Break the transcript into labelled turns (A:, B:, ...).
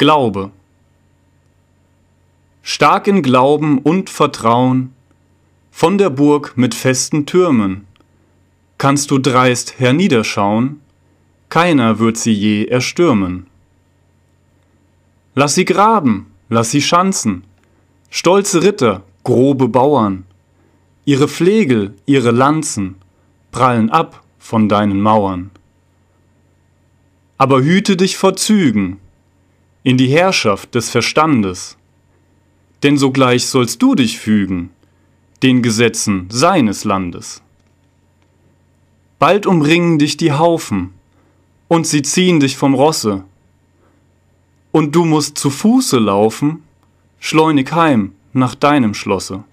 A: Glaube.
B: Stark in Glauben und Vertrauen, von der Burg mit festen Türmen, kannst du dreist herniederschauen, keiner wird sie je erstürmen. Lass sie graben, lass sie schanzen, stolze Ritter, grobe Bauern, ihre Flegel, ihre Lanzen prallen ab von deinen Mauern. Aber hüte dich vor Zügen, in die Herrschaft des Verstandes. Denn sogleich sollst du dich fügen den Gesetzen seines Landes. Bald umringen dich die Haufen, und sie ziehen dich vom Rosse. Und du musst zu Fuße laufen, schleunig heim nach deinem Schlosse.